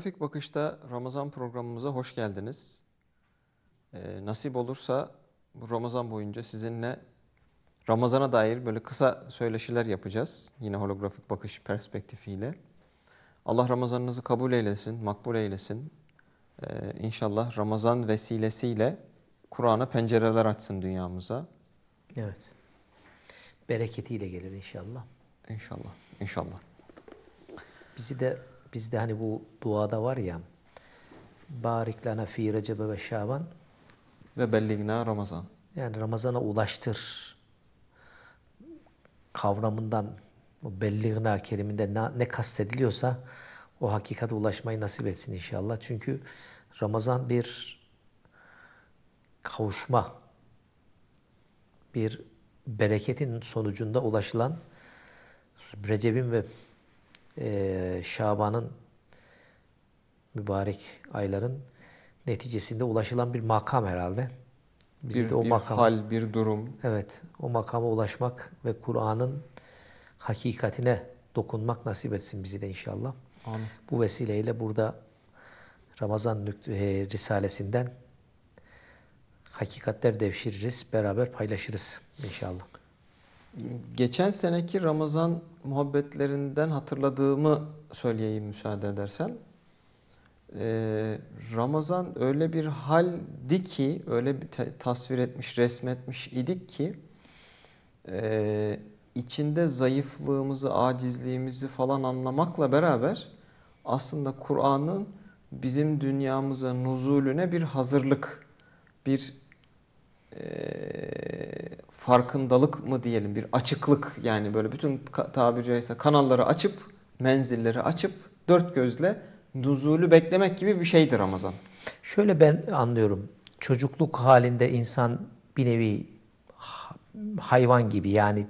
Demografik Bakış'ta Ramazan programımıza hoş geldiniz. Ee, nasip olursa bu Ramazan boyunca sizinle Ramazan'a dair böyle kısa söyleşiler yapacağız. Yine holografik bakış perspektifiyle. Allah Ramazan'ınızı kabul eylesin, makbul eylesin. Ee, inşallah Ramazan vesilesiyle Kur'an'a pencereler açsın dünyamıza. Evet. Bereketiyle gelir inşallah. İnşallah, inşallah. Bizi de Bizde hani bu duada var ya Barik lana fi recebe ve şaban ve belligna ramazan. Yani Ramazan'a ulaştır kavramından belligna keliminde ne, ne kastediliyorsa o hakikate ulaşmayı nasip etsin inşallah. Çünkü Ramazan bir kavuşma, bir bereketin sonucunda ulaşılan Recep'in ve ee, Şaban'ın mübarek ayların neticesinde ulaşılan bir makam herhalde. Bizi bir, de o bir makam, hal, bir durum. Evet, o makama ulaşmak ve Kur'an'ın hakikatine dokunmak nasip etsin bizi de inşallah. Amin. Bu vesileyle burada Ramazan e, Risalesinden hakikatler devşiririz, beraber paylaşırız inşallah. Geçen seneki Ramazan muhabbetlerinden hatırladığımı söyleyeyim müsaade edersen. Ee, Ramazan öyle bir haldi ki, öyle bir tasvir etmiş, resmetmiş idik ki e, içinde zayıflığımızı, acizliğimizi falan anlamakla beraber aslında Kur'an'ın bizim dünyamıza nuzulüne bir hazırlık, bir ee, farkındalık mı diyelim bir açıklık yani böyle bütün tabiri caizse kanalları açıp menzilleri açıp dört gözle nuzulü beklemek gibi bir şeydir Ramazan. Şöyle ben anlıyorum. Çocukluk halinde insan bir nevi hayvan gibi yani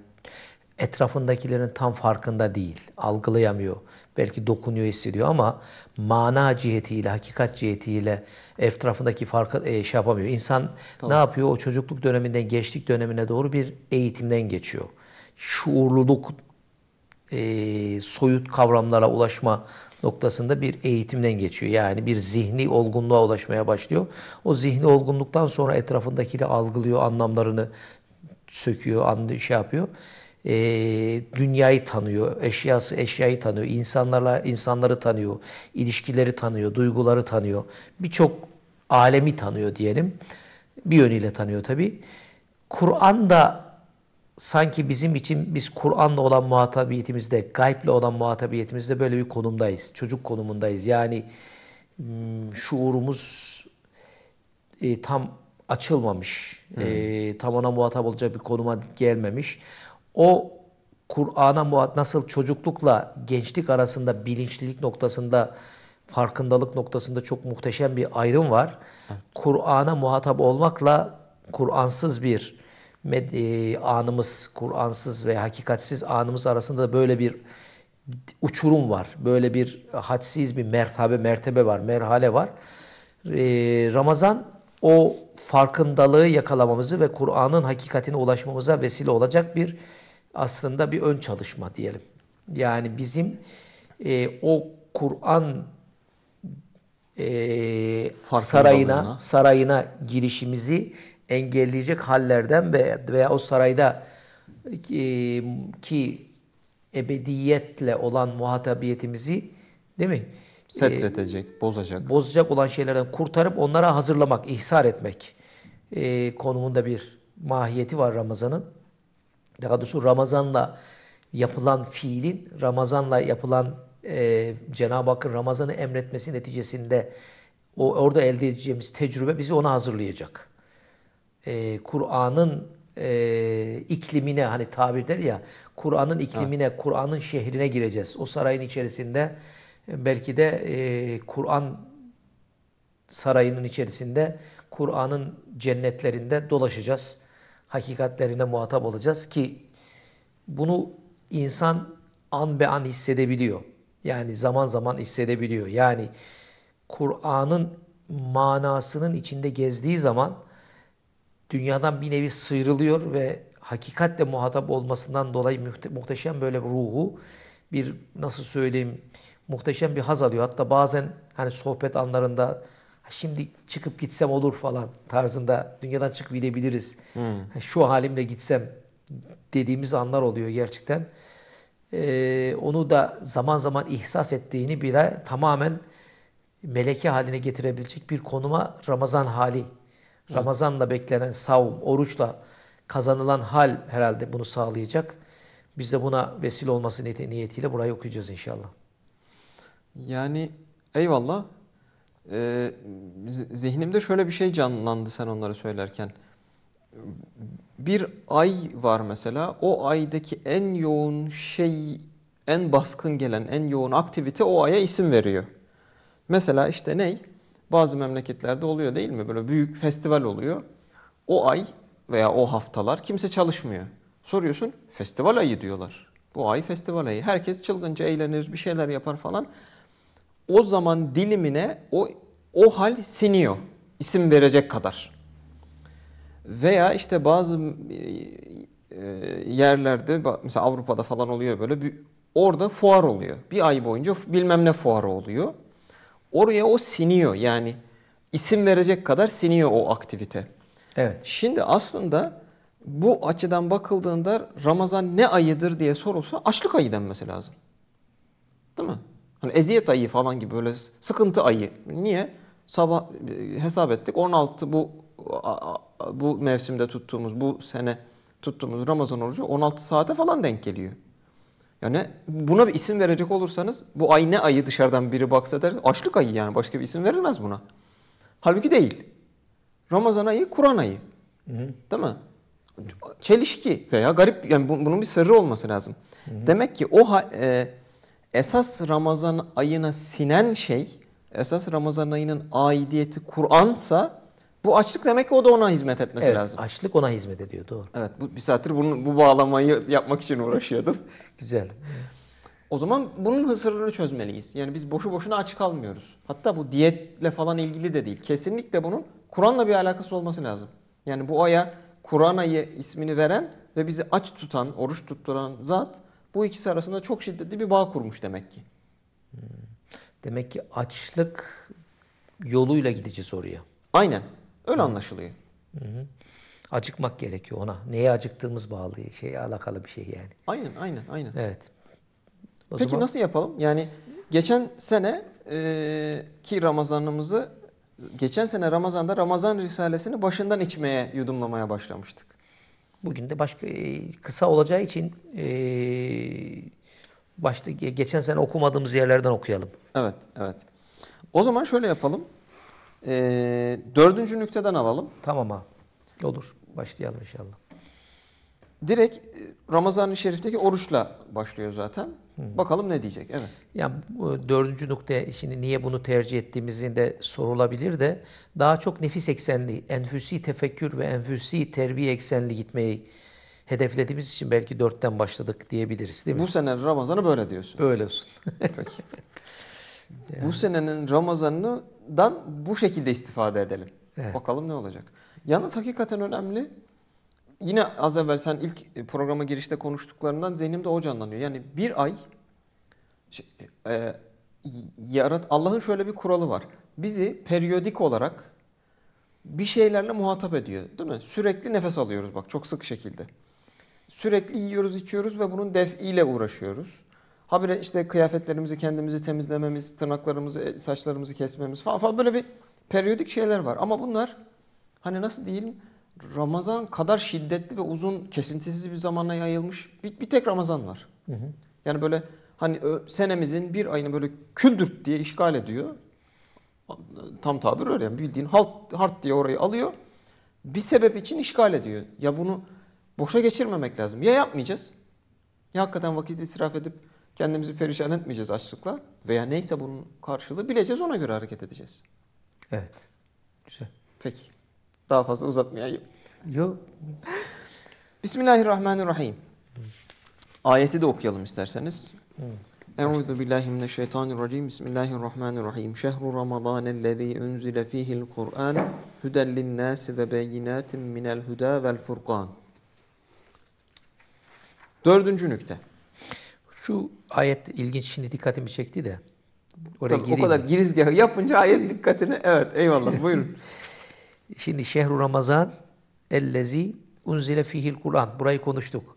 etrafındakilerin tam farkında değil, algılayamıyor belki dokunuyor, hissediyor ama mana cihetiyle, hakikat cihetiyle etrafındaki farkı e, şey yapamıyor. İnsan tamam. ne yapıyor? O çocukluk döneminden gençlik dönemine doğru bir eğitimden geçiyor. Şuurluluk, e, soyut kavramlara ulaşma noktasında bir eğitimden geçiyor. Yani bir zihni olgunluğa ulaşmaya başlıyor. O zihni olgunluktan sonra etrafındakiyle algılıyor, anlamlarını söküyor, şey yapıyor e, dünyayı tanıyor, eşyası eşyayı tanıyor, insanlarla insanları tanıyor, ilişkileri tanıyor, duyguları tanıyor. Birçok alemi tanıyor diyelim. Bir yönüyle tanıyor tabi. Kur'an da sanki bizim için biz Kur'an'la olan muhatabiyetimizde, gayble olan muhatabiyetimizde böyle bir konumdayız. Çocuk konumundayız. Yani hmm, şuurumuz e, tam açılmamış. Hmm. E, tam ona muhatap olacak bir konuma gelmemiş o Kur'an'a nasıl çocuklukla gençlik arasında bilinçlilik noktasında farkındalık noktasında çok muhteşem bir ayrım var. Evet. Kur'an'a muhatap olmakla Kur'ansız bir e, anımız, Kur'ansız ve hakikatsiz anımız arasında böyle bir uçurum var. Böyle bir hadsiz bir mertebe, mertebe var, merhale var. E, Ramazan o farkındalığı yakalamamızı ve Kur'an'ın hakikatine ulaşmamıza vesile olacak bir aslında bir ön çalışma diyelim. Yani bizim e, o Kur'an e, sarayına sarayına girişimizi engelleyecek hallerden ve veya o sarayda e, ki ebediyetle olan muhatabiyetimizi değil mi? E, Setretecek, e, bozacak. Bozacak olan şeylerden kurtarıp onlara hazırlamak, ihsar etmek e, konumunda bir mahiyeti var Ramazan'ın daha doğrusu Ramazan'la yapılan fiilin, Ramazan'la yapılan e, Cenab-ı Hakk'ın Ramazan'ı emretmesi neticesinde o orada elde edeceğimiz tecrübe bizi ona hazırlayacak. E, Kur'an'ın e, iklimine hani tabir der ya, Kur'an'ın iklimine, evet. Kur'an'ın şehrine gireceğiz. O sarayın içerisinde belki de e, Kur'an sarayının içerisinde, Kur'an'ın cennetlerinde dolaşacağız hakikatlerine muhatap olacağız ki bunu insan an be an hissedebiliyor. Yani zaman zaman hissedebiliyor. Yani Kur'an'ın manasının içinde gezdiği zaman dünyadan bir nevi sıyrılıyor ve hakikatle muhatap olmasından dolayı muhteşem böyle ruhu bir nasıl söyleyeyim muhteşem bir haz alıyor. Hatta bazen hani sohbet anlarında Şimdi çıkıp gitsem olur falan tarzında dünyadan çıkıp gidebiliriz. Hmm. Şu halimle gitsem dediğimiz anlar oluyor gerçekten. Ee, onu da zaman zaman ihsas ettiğini bile tamamen meleki haline getirebilecek bir konuma Ramazan hali. Hmm. Ramazanla beklenen savun, oruçla kazanılan hal herhalde bunu sağlayacak. Biz de buna vesile olması niyetiyle burayı okuyacağız inşallah. Yani eyvallah e, zihnimde şöyle bir şey canlandı sen onları söylerken. Bir ay var mesela. O aydaki en yoğun şey, en baskın gelen, en yoğun aktivite o aya isim veriyor. Mesela işte ney? Bazı memleketlerde oluyor değil mi? Böyle büyük festival oluyor. O ay veya o haftalar kimse çalışmıyor. Soruyorsun festival ayı diyorlar. Bu ay festival ayı. Herkes çılgınca eğlenir, bir şeyler yapar falan o zaman dilimine o, o hal siniyor isim verecek kadar. Veya işte bazı e, e, yerlerde mesela Avrupa'da falan oluyor böyle bir, orada fuar oluyor. Bir ay boyunca bilmem ne fuarı oluyor. Oraya o siniyor yani isim verecek kadar siniyor o aktivite. Evet. Şimdi aslında bu açıdan bakıldığında Ramazan ne ayıdır diye sorulsa açlık ayı denmesi lazım. Hani eziyet ayı falan gibi böyle sıkıntı ayı. Niye? Sabah e, hesap ettik. 16 bu bu mevsimde tuttuğumuz, bu sene tuttuğumuz Ramazan orucu 16 saate falan denk geliyor. Yani buna bir isim verecek olursanız bu ay ne ayı dışarıdan biri baksa der açlık ayı yani başka bir isim verilmez buna. Halbuki değil. Ramazan ayı Kur'an ayı. Hı hı. Değil mi? Çelişki veya garip yani bunun bir sırrı olması lazım. Hı hı. Demek ki o e, esas Ramazan ayına sinen şey, esas Ramazan ayının aidiyeti Kur'ansa bu açlık demek ki o da ona hizmet etmesi evet, lazım. Açlık ona hizmet ediyor doğru. Evet bu, bir saattir bunun, bu bağlamayı yapmak için uğraşıyordum. Güzel. O zaman bunun sırrını çözmeliyiz. Yani biz boşu boşuna aç kalmıyoruz. Hatta bu diyetle falan ilgili de değil. Kesinlikle bunun Kur'an'la bir alakası olması lazım. Yani bu aya Kur'an ayı ismini veren ve bizi aç tutan, oruç tutturan zat bu ikisi arasında çok şiddetli bir bağ kurmuş demek ki. Hmm. Demek ki açlık yoluyla gideceğiz oraya. Aynen. Öyle Hı. anlaşılıyor. Hı hı. Acıkmak gerekiyor ona. Neye acıktığımız bağlı, şey alakalı bir şey yani. Aynen, aynen, aynen. Evet. O Peki zaman... nasıl yapalım? Yani geçen sene e, ki Ramazanımızı geçen sene Ramazan'da Ramazan Risalesini başından içmeye, yudumlamaya başlamıştık. Bugün de başka e, kısa olacağı için e, başta geçen sene okumadığımız yerlerden okuyalım. Evet, evet. O zaman şöyle yapalım. E, dördüncü nükteden alalım. Tamam ha. Olur. Başlayalım inşallah direkt e, Ramazan-ı Şerif'teki oruçla başlıyor zaten. Hı. Hmm. Bakalım ne diyecek. Evet. Ya yani, dördüncü nokta şimdi niye bunu tercih ettiğimizin de sorulabilir de daha çok nefis eksenli, enfüsi tefekkür ve enfüsi terbiye eksenli gitmeyi hedeflediğimiz için belki dörtten başladık diyebiliriz değil mi? Bu sene Ramazan'ı böyle diyorsun. Böyle olsun. Peki. Yani. Bu senenin Ramazan'ından bu şekilde istifade edelim. Evet. Bakalım ne olacak. Yalnız hakikaten önemli yine az evvel sen ilk e, programa girişte konuştuklarından zihnimde o canlanıyor. Yani bir ay şey, e, yarat Allah'ın şöyle bir kuralı var. Bizi periyodik olarak bir şeylerle muhatap ediyor değil mi? Sürekli nefes alıyoruz bak çok sık şekilde. Sürekli yiyoruz içiyoruz ve bunun ile uğraşıyoruz. Habire işte kıyafetlerimizi kendimizi temizlememiz, tırnaklarımızı, e, saçlarımızı kesmemiz falan, falan böyle bir periyodik şeyler var. Ama bunlar hani nasıl diyeyim Ramazan kadar şiddetli ve uzun kesintisiz bir zamana yayılmış bir, bir tek Ramazan var. Hı hı. Yani böyle hani senemizin bir ayını böyle küldürt diye işgal ediyor. Tam tabir öyle yani bildiğin halt, hart diye orayı alıyor. Bir sebep için işgal ediyor. Ya bunu boşa geçirmemek lazım. Ya yapmayacağız ya hakikaten vakit israf edip kendimizi perişan etmeyeceğiz açlıkla veya neyse bunun karşılığı bileceğiz ona göre hareket edeceğiz. Evet. Güzel. Peki. Daha fazla uzatmayayım. Yok. Bismillahirrahmanirrahim. Ayeti de okuyalım isterseniz. Evet. Euzu billahi mineşşeytanirracim. Bismillahirrahmanirrahim. Şehru Ramazanellezî unzile fîhil Kur'an huden lin-nâsi ve beyinâtin minel huda vel furkan. Dördüncü nükte. Şu ayet ilginç şimdi dikkatimi çekti de. Oraya Tabii, o kadar girizgahı yapınca ayet dikkatini evet eyvallah buyurun. Şimdi şehru Ramazan ellezi unzile fihil Kur'an. Burayı konuştuk.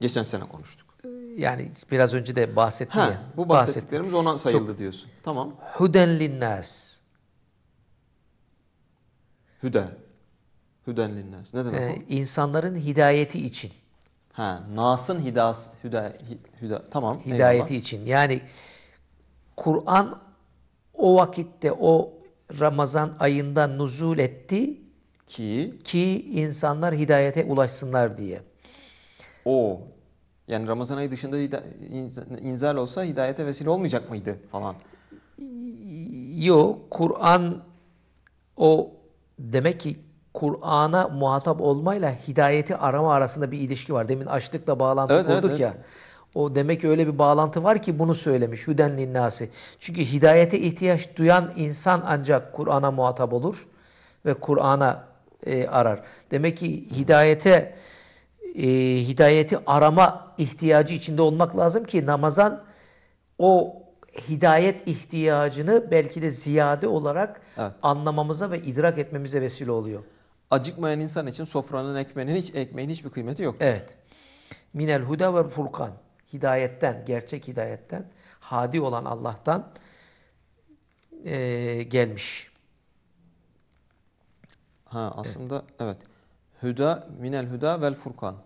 Geçen sene konuştuk. Yani biraz önce de bahsetti ha, ya. Bu bahsettiklerimiz bahsettik. ona sayıldı Çok, diyorsun. Tamam. Huden linnas. Hüde. Hüden linnas. Ne demek ee, o? İnsanların hidayeti için. Ha, Nas'ın hidas, hüda, hüda, tamam. Hidayeti eyvallah. için. Yani Kur'an o vakitte, o Ramazan ayında nuzul etti ki ki insanlar hidayete ulaşsınlar diye. O yani Ramazan ayı dışında inzal olsa hidayete vesile olmayacak mıydı falan? Yok. Kur'an o demek ki Kur'an'a muhatap olmayla hidayeti arama arasında bir ilişki var. Demin açlıkla bağlantı evet, kurduk evet, ya. O demek ki öyle bir bağlantı var ki bunu söylemiş Hüden linnâsi. Çünkü hidayete ihtiyaç duyan insan ancak Kur'an'a muhatap olur ve Kur'an'a e, arar. Demek ki hidayete e, hidayeti arama ihtiyacı içinde olmak lazım ki namazan o hidayet ihtiyacını belki de ziyade olarak evet. anlamamıza ve idrak etmemize vesile oluyor. Acıkmayan insan için sofranın ekmeğinin hiç ekmeğin hiçbir kıymeti yok. Evet. Minel huda ve furkan hidayetten, gerçek hidayetten, hadi olan Allah'tan e, gelmiş. Ha aslında evet. evet. Hüda minel hüda vel furkan.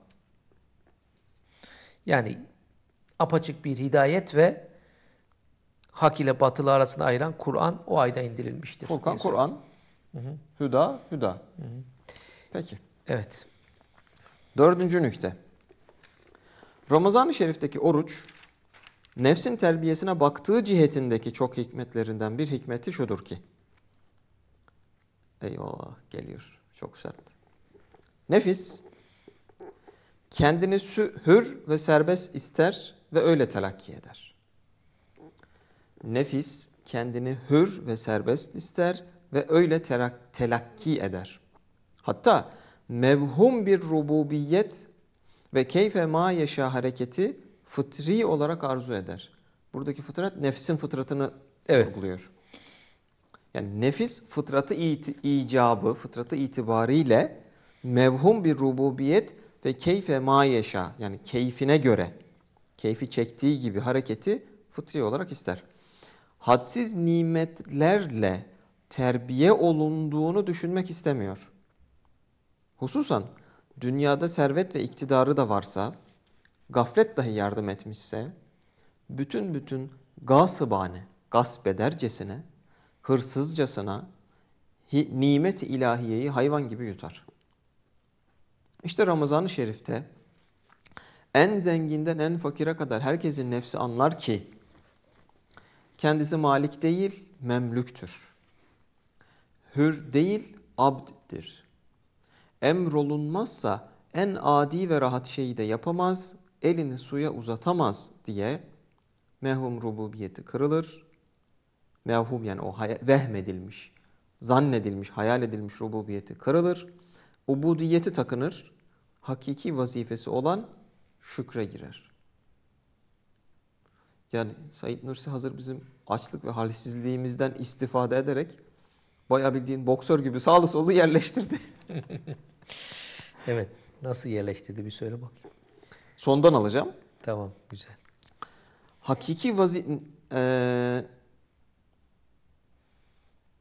Yani apaçık bir hidayet ve hak ile batılı arasında ayıran Kur'an o ayda indirilmiştir. Furkan Kur'an, hüda hüda. Hı hı. Peki. Evet. Dördüncü nükte. Ramazan-ı Şerif'teki oruç nefsin terbiyesine baktığı cihetindeki çok hikmetlerinden bir hikmeti şudur ki. Eyvallah geliyor. Çok sert. Nefis kendini hür ve serbest ister ve öyle telakki eder. Nefis kendini hür ve serbest ister ve öyle telakki eder. Hatta mevhum bir rububiyet ve keyfe ma yaşa hareketi fıtri olarak arzu eder. Buradaki fıtrat nefsin fıtratını evet. vurguluyor. Yani nefis fıtratı icabı, fıtratı itibariyle mevhum bir rububiyet ve keyfe ma yaşa yani keyfine göre, keyfi çektiği gibi hareketi fıtri olarak ister. Hadsiz nimetlerle terbiye olunduğunu düşünmek istemiyor. Hususan dünyada servet ve iktidarı da varsa, gaflet dahi yardım etmişse, bütün bütün gasıbane, gasp edercesine, hırsızcasına nimet ilahiyeyi hayvan gibi yutar. İşte Ramazan-ı Şerif'te en zenginden en fakire kadar herkesin nefsi anlar ki kendisi malik değil, memlüktür. Hür değil, abddir emrolunmazsa en adi ve rahat şeyi de yapamaz, elini suya uzatamaz diye mehum rububiyeti kırılır. Mehum yani o vehmedilmiş, zannedilmiş, hayal edilmiş rububiyeti kırılır. Ubudiyeti takınır. Hakiki vazifesi olan şükre girer. Yani Said Nursi hazır bizim açlık ve halsizliğimizden istifade ederek bayağı bildiğin boksör gibi sağlı sollu yerleştirdi. Evet. Nasıl yerleştirdi bir söyle bakayım. Sondan alacağım. Tamam. Güzel. Hakiki vazi... Ee...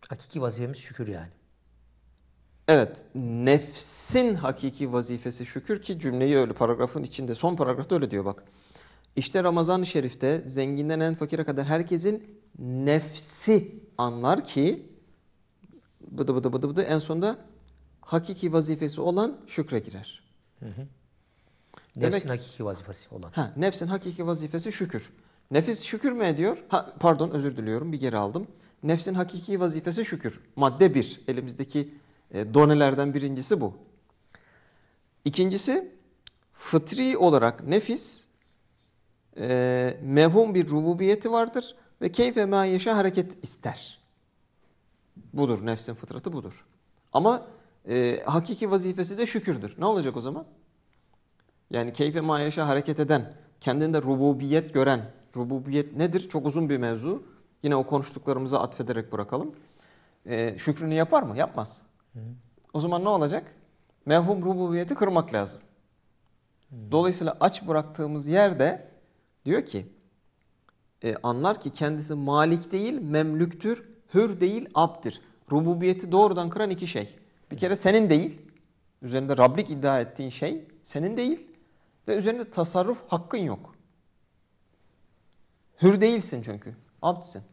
Hakiki vazifemiz şükür yani. Evet, nefsin hakiki vazifesi şükür ki cümleyi öyle paragrafın içinde, son paragrafta öyle diyor bak. İşte Ramazan-ı Şerif'te zenginden en fakire kadar herkesin nefsi anlar ki bıdı bıdı bıdı bıdı en sonunda hakiki vazifesi olan şükre girer. Hı hı. Demek, nefsin hakiki vazifesi olan. Ha, nefsin hakiki vazifesi şükür. Nefis şükür mü ediyor? Ha, pardon özür diliyorum bir geri aldım. Nefsin hakiki vazifesi şükür. Madde bir. Elimizdeki e, donelerden birincisi bu. İkincisi fıtri olarak nefis e, mevhum bir rububiyeti vardır ve keyfe ma yeşe hareket ister. Budur nefsin fıtratı budur. Ama e, hakiki vazifesi de şükürdür. Ne olacak o zaman? Yani keyfe mayaşa hareket eden, kendinde rububiyet gören, rububiyet nedir? Çok uzun bir mevzu. Yine o konuştuklarımıza atfederek bırakalım. E, şükrünü yapar mı? Yapmaz. O zaman ne olacak? Mevhum rububiyeti kırmak lazım. Hmm. Dolayısıyla aç bıraktığımız yerde diyor ki e, anlar ki kendisi malik değil memlüktür, hür değil abdir. Rububiyeti doğrudan kıran iki şey. Bir kere senin değil, üzerinde Rablik iddia ettiğin şey senin değil ve üzerinde tasarruf hakkın yok. Hür değilsin çünkü, abdsin.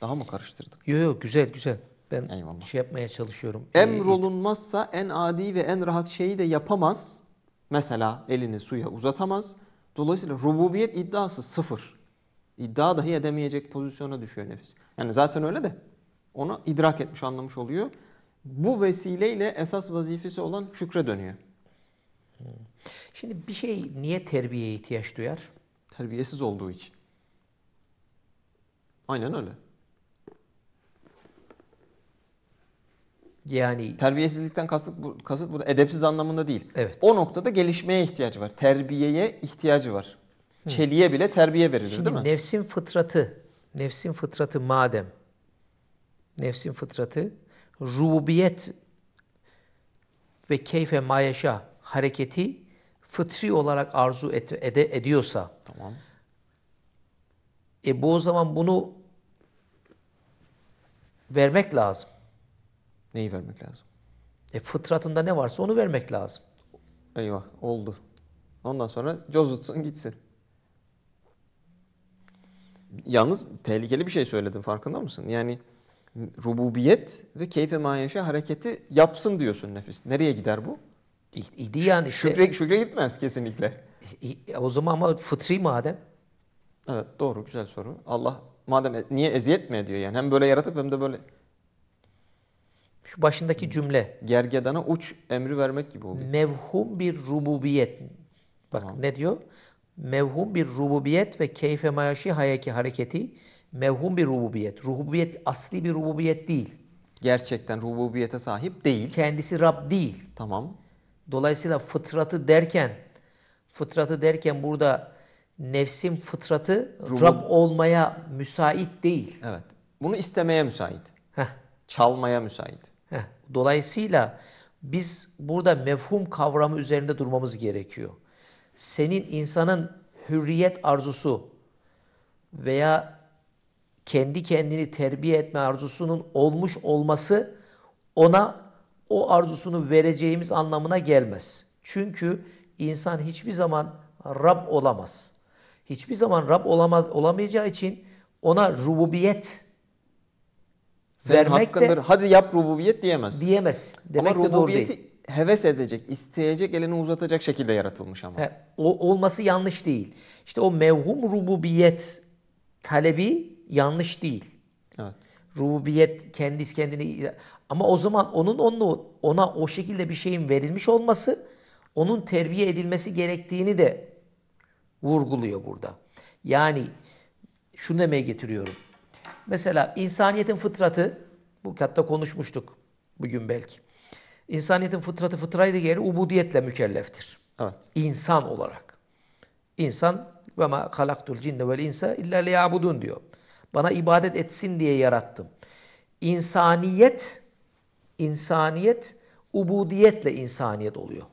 Daha mı karıştırdık? Yok yok güzel güzel. Ben Eyvallah. şey yapmaya çalışıyorum. Ee, Emrolunmazsa en adi ve en rahat şeyi de yapamaz. Mesela elini suya uzatamaz. Dolayısıyla rububiyet iddiası sıfır iddia dahi edemeyecek pozisyona düşüyor nefis. Yani zaten öyle de onu idrak etmiş, anlamış oluyor. Bu vesileyle esas vazifesi olan şükre dönüyor. Hmm. Şimdi bir şey niye terbiyeye ihtiyaç duyar? Terbiyesiz olduğu için. Aynen öyle. Yani terbiyesizlikten kasıt bu, kasıt burada edepsiz anlamında değil. Evet. O noktada gelişmeye ihtiyacı var. Terbiyeye ihtiyacı var. Çeliğe bile terbiye verilir Şimdi değil mi? Nefsin fıtratı, nefsin fıtratı madem, nefsin fıtratı rububiyet ve keyfe mayeşa hareketi fıtri olarak arzu et, ede, ediyorsa tamam. E bu o zaman bunu vermek lazım. Neyi vermek lazım? E fıtratında ne varsa onu vermek lazım. Eyvah oldu. Ondan sonra cozutsun gitsin. Yalnız tehlikeli bir şey söyledin farkında mısın? Yani rububiyet ve keyfe mayeşe hareketi yapsın diyorsun nefis. Nereye gider bu? İdi yani işte. Şükre, şükre gitmez kesinlikle. O zaman ama fıtri madem. Evet doğru güzel soru. Allah madem e, niye eziyet mi ediyor yani? Hem böyle yaratıp hem de böyle. Şu başındaki cümle. Gergedana uç emri vermek gibi oluyor. Mevhum bir rububiyet. Bak tamam. ne diyor? mevhum bir rububiyet ve keyfe mayaşi hayaki hareketi mevhum bir rububiyet. Rububiyet asli bir rububiyet değil. Gerçekten rububiyete sahip değil. Kendisi Rab değil. Tamam. Dolayısıyla fıtratı derken fıtratı derken burada nefsin fıtratı Rubu... Rab olmaya müsait değil. Evet. Bunu istemeye müsait. Heh. Çalmaya müsait. Heh. Dolayısıyla biz burada mefhum kavramı üzerinde durmamız gerekiyor senin insanın hürriyet arzusu veya kendi kendini terbiye etme arzusunun olmuş olması ona o arzusunu vereceğimiz anlamına gelmez. Çünkü insan hiçbir zaman Rab olamaz. Hiçbir zaman Rab olamaz, olamayacağı için ona rububiyet Senin vermek hakkındır. De, Hadi yap rububiyet diyemez. Diyemez. Demek Ama de rububiyeti doğru değil heves edecek, isteyecek, elini uzatacak şekilde yaratılmış ama. He, o olması yanlış değil. İşte o mevhum rububiyet talebi yanlış değil. Evet. Rububiyet kendisi kendini ama o zaman onun onunla, ona o şekilde bir şeyin verilmiş olması onun terbiye edilmesi gerektiğini de vurguluyor burada. Yani şunu demeye getiriyorum. Mesela insaniyetin fıtratı bu katta konuşmuştuk bugün belki. İnsaniyetin fıtratı fıtraydı geri ubudiyetle mükelleftir. Evet. İnsan olarak. İnsan ve ma halaktul cinne vel insa illa liyabudun diyor. Bana ibadet etsin diye yarattım. İnsaniyet insaniyet ubudiyetle insaniyet oluyor.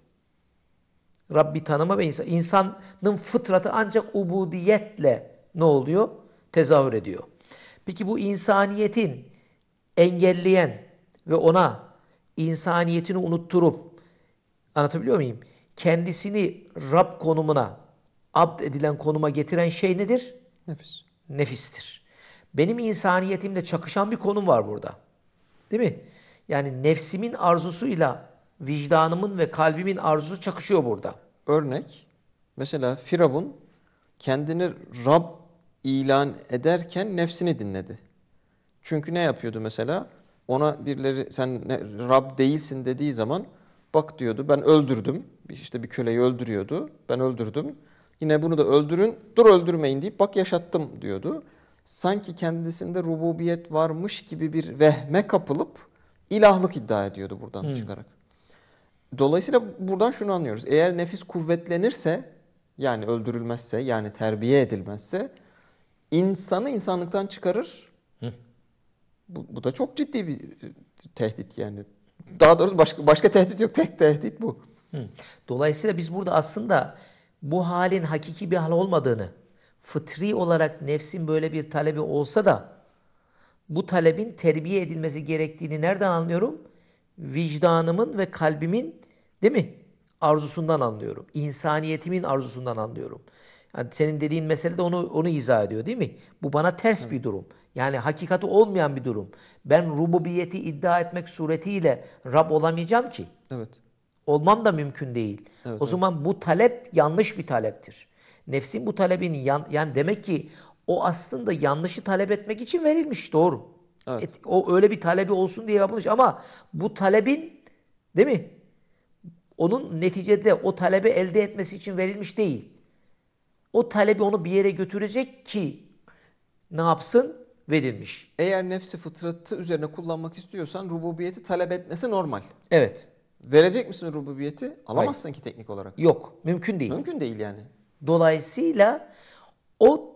Rabbi tanıma ve insan. insanın fıtratı ancak ubudiyetle ne oluyor? Tezahür ediyor. Peki bu insaniyetin engelleyen ve ona insaniyetini unutturup anlatabiliyor muyum? Kendisini Rab konumuna, abd edilen konuma getiren şey nedir? Nefis. Nefistir. Benim insaniyetimle çakışan bir konum var burada. Değil mi? Yani nefsimin arzusuyla vicdanımın ve kalbimin arzusu çakışıyor burada. Örnek mesela Firavun kendini Rab ilan ederken nefsini dinledi. Çünkü ne yapıyordu mesela? Ona birileri sen ne, Rab değilsin dediği zaman bak diyordu ben öldürdüm. İşte bir köleyi öldürüyordu. Ben öldürdüm. Yine bunu da öldürün. Dur öldürmeyin deyip bak yaşattım diyordu. Sanki kendisinde rububiyet varmış gibi bir vehme kapılıp ilahlık iddia ediyordu buradan hmm. çıkarak. Dolayısıyla buradan şunu anlıyoruz. Eğer nefis kuvvetlenirse yani öldürülmezse yani terbiye edilmezse insanı insanlıktan çıkarır bu, bu da çok ciddi bir e, tehdit yani. Daha doğrusu başka başka tehdit yok. Tek tehdit bu. Hı. Dolayısıyla biz burada aslında bu halin hakiki bir hal olmadığını, fıtri olarak nefsin böyle bir talebi olsa da bu talebin terbiye edilmesi gerektiğini nereden anlıyorum? Vicdanımın ve kalbimin değil mi? Arzusundan anlıyorum. İnsaniyetimin arzusundan anlıyorum. Yani senin dediğin mesele de onu onu izah ediyor değil mi? Bu bana ters Hı. bir durum. Yani hakikati olmayan bir durum. Ben rububiyeti iddia etmek suretiyle Rab olamayacağım ki. Evet. Olmam da mümkün değil. Evet, o zaman bu talep yanlış bir taleptir. Nefsin bu talebini yan, yani demek ki o aslında yanlışı talep etmek için verilmiş doğru. Evet. Et, o öyle bir talebi olsun diye yapılmış ama bu talebin değil mi? Onun neticede o talebi elde etmesi için verilmiş değil. O talebi onu bir yere götürecek ki ne yapsın? verilmiş. Eğer nefsi fıtratı üzerine kullanmak istiyorsan rububiyeti talep etmesi normal. Evet. Verecek misin rububiyeti? Alamazsın Hayır. ki teknik olarak. Yok. Mümkün değil. Mümkün değil yani. Dolayısıyla o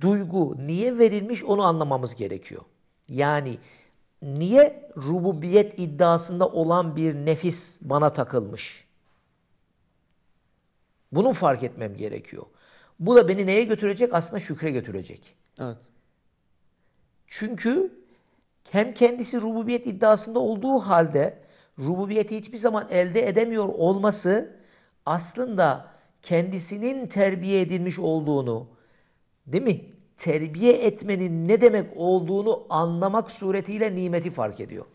duygu niye verilmiş onu anlamamız gerekiyor. Yani niye rububiyet iddiasında olan bir nefis bana takılmış? Bunu fark etmem gerekiyor. Bu da beni neye götürecek? Aslında şükre götürecek. Evet. Çünkü hem kendisi rububiyet iddiasında olduğu halde rububiyeti hiçbir zaman elde edemiyor olması aslında kendisinin terbiye edilmiş olduğunu değil mi? Terbiye etmenin ne demek olduğunu anlamak suretiyle nimeti fark ediyor.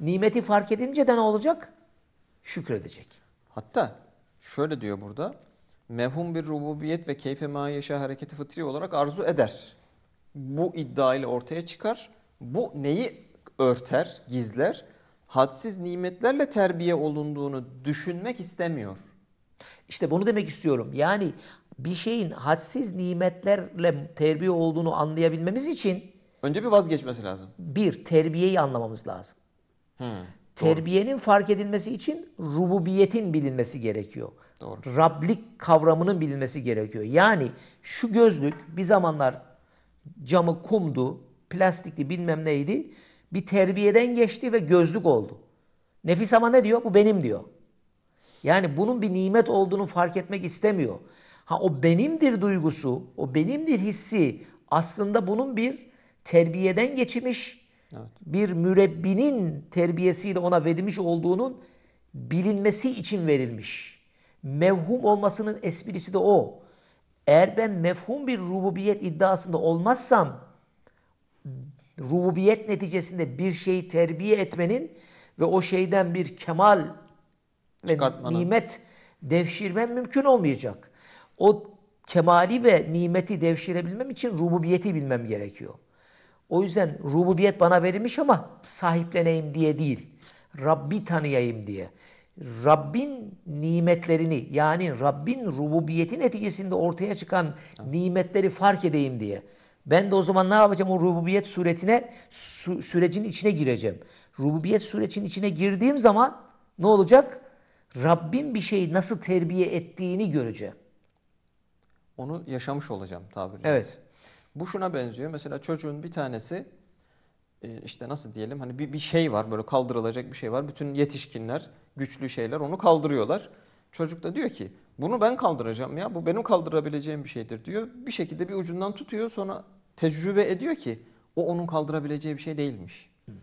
Nimeti fark edince de ne olacak? Şükredecek. Hatta şöyle diyor burada. Mevhum bir rububiyet ve keyfe ma hareketi fıtri olarak arzu eder bu iddia ile ortaya çıkar. Bu neyi örter, gizler? Hadsiz nimetlerle terbiye olunduğunu düşünmek istemiyor. İşte bunu demek istiyorum. Yani bir şeyin hadsiz nimetlerle terbiye olduğunu anlayabilmemiz için önce bir vazgeçmesi lazım. Bir terbiyeyi anlamamız lazım. Hmm, Terbiyenin doğru. fark edilmesi için rububiyetin bilinmesi gerekiyor. Doğru. Rablik kavramının bilinmesi gerekiyor. Yani şu gözlük bir zamanlar Camı kumdu, plastikti bilmem neydi. Bir terbiyeden geçti ve gözlük oldu. Nefis ama ne diyor? Bu benim diyor. Yani bunun bir nimet olduğunu fark etmek istemiyor. Ha o benimdir duygusu, o benimdir hissi aslında bunun bir terbiyeden geçmiş, evet. bir mürebbinin terbiyesiyle ona verilmiş olduğunun bilinmesi için verilmiş. Mevhum olmasının esprisi de o. Eğer ben mefhum bir rububiyet iddiasında olmazsam rububiyet neticesinde bir şeyi terbiye etmenin ve o şeyden bir kemal ve nimet devşirmem mümkün olmayacak. O kemali ve nimeti devşirebilmem için rububiyeti bilmem gerekiyor. O yüzden rububiyet bana verilmiş ama sahipleneyim diye değil. Rabbi tanıyayım diye. Rabbin nimetlerini yani Rabbin rububiyeti neticesinde ortaya çıkan nimetleri fark edeyim diye. Ben de o zaman ne yapacağım? O rububiyet suretine su, sürecin içine gireceğim. Rububiyet sürecin içine girdiğim zaman ne olacak? Rabbin bir şeyi nasıl terbiye ettiğini göreceğim. Onu yaşamış olacağım tabiri. Evet. Bu şuna benziyor. Mesela çocuğun bir tanesi ee, işte nasıl diyelim hani bir, bir şey var böyle kaldırılacak bir şey var. Bütün yetişkinler güçlü şeyler onu kaldırıyorlar. Çocuk da diyor ki bunu ben kaldıracağım ya bu benim kaldırabileceğim bir şeydir diyor. Bir şekilde bir ucundan tutuyor sonra tecrübe ediyor ki o onun kaldırabileceği bir şey değilmiş. Hmm.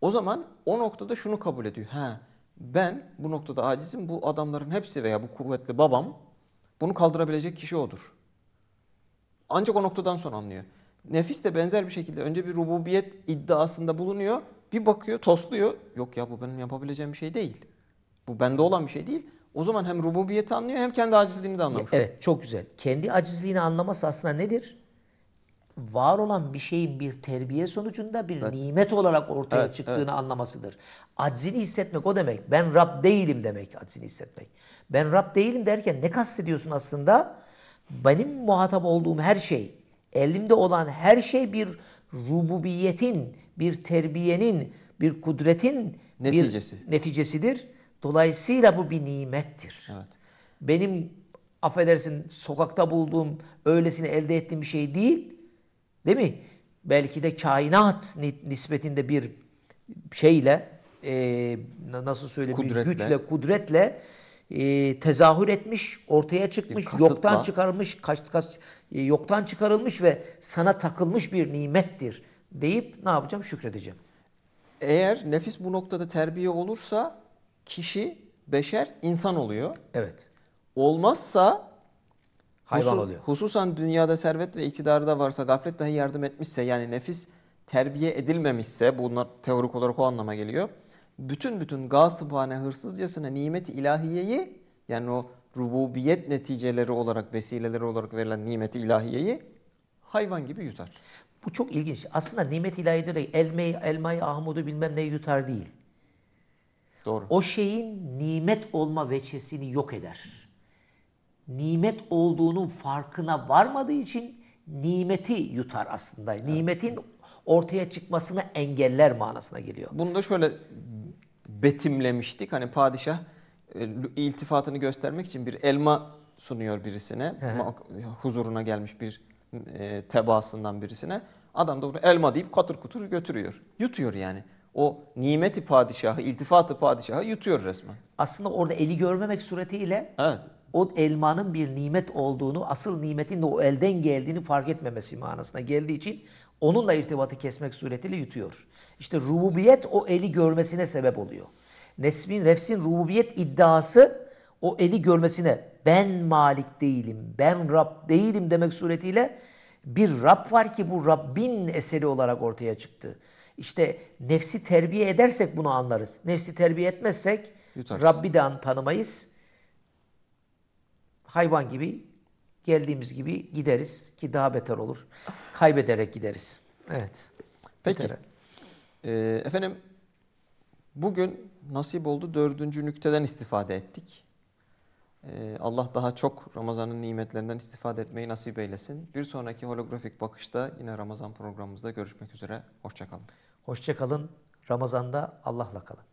O zaman o noktada şunu kabul ediyor. Ha ben bu noktada acizim bu adamların hepsi veya bu kuvvetli babam bunu kaldırabilecek kişi odur. Ancak o noktadan sonra anlıyor. Nefis de benzer bir şekilde önce bir rububiyet iddiasında bulunuyor. Bir bakıyor, tosluyor. Yok ya bu benim yapabileceğim bir şey değil. Bu bende olan bir şey değil. O zaman hem rububiyeti anlıyor hem kendi acizliğini de anlamış. Evet çok güzel. Kendi acizliğini anlaması aslında nedir? Var olan bir şeyin bir terbiye sonucunda bir evet. nimet olarak ortaya evet, çıktığını evet. anlamasıdır. Aczini hissetmek o demek. Ben Rab değilim demek aczini hissetmek. Ben Rab değilim derken ne kastediyorsun aslında? Benim muhatap olduğum her şey elimde olan her şey bir rububiyetin, bir terbiyenin, bir kudretin neticesi. Bir neticesidir. Dolayısıyla bu bir nimettir. Evet. Benim affedersin sokakta bulduğum öylesini elde ettiğim bir şey değil. Değil mi? Belki de kainat nispetinde bir şeyle e, nasıl söyleyeyim kudretle. güçle, kudretle e, tezahür etmiş, ortaya çıkmış, Kasıtla. yoktan çıkarılmış, kaç, kaç, e, yoktan çıkarılmış ve sana takılmış bir nimettir deyip ne yapacağım? Şükredeceğim. Eğer nefis bu noktada terbiye olursa kişi, beşer insan oluyor. Evet. Olmazsa hayvan husus, oluyor. Hususan dünyada servet ve iktidarda varsa gaflet dahi yardım etmişse yani nefis terbiye edilmemişse bunlar teorik olarak o anlama geliyor bütün bütün gasıbhane hırsızcasına nimeti ilahiyeyi yani o rububiyet neticeleri olarak vesileleri olarak verilen nimeti ilahiyeyi hayvan gibi yutar. Bu çok ilginç. Aslında nimet ilahidir elmayı, elmayı ahmudu bilmem ne yutar değil. Doğru. O şeyin nimet olma veçesini yok eder. Nimet olduğunun farkına varmadığı için nimeti yutar aslında. Evet. ortaya çıkmasını engeller manasına geliyor. Bunu da şöyle betimlemiştik. Hani padişah e, iltifatını göstermek için bir elma sunuyor birisine. huzuruna gelmiş bir e, tebaasından birisine. Adam da bunu elma deyip katır kutur götürüyor. Yutuyor yani. O nimeti padişahı, iltifatı padişahı yutuyor resmen. Aslında orada eli görmemek suretiyle evet. o elmanın bir nimet olduğunu, asıl nimetin de o elden geldiğini fark etmemesi manasına geldiği için Onunla irtibatı kesmek suretiyle yutuyor. İşte rububiyet o eli görmesine sebep oluyor. Nesbin, refsin rububiyet iddiası o eli görmesine ben malik değilim, ben Rab değilim demek suretiyle bir Rab var ki bu Rabbin eseri olarak ortaya çıktı. İşte nefsi terbiye edersek bunu anlarız. Nefsi terbiye etmezsek Yutarsın. Rabbi de tanımayız. Hayvan gibi Geldiğimiz gibi gideriz ki daha beter olur. Kaybederek gideriz. Evet. Peki. Beter. Ee, efendim bugün nasip oldu dördüncü nükteden istifade ettik. Ee, Allah daha çok Ramazan'ın nimetlerinden istifade etmeyi nasip eylesin. Bir sonraki holografik bakışta yine Ramazan programımızda görüşmek üzere. Hoşçakalın. Hoşçakalın. Ramazan'da Allah'la kalın.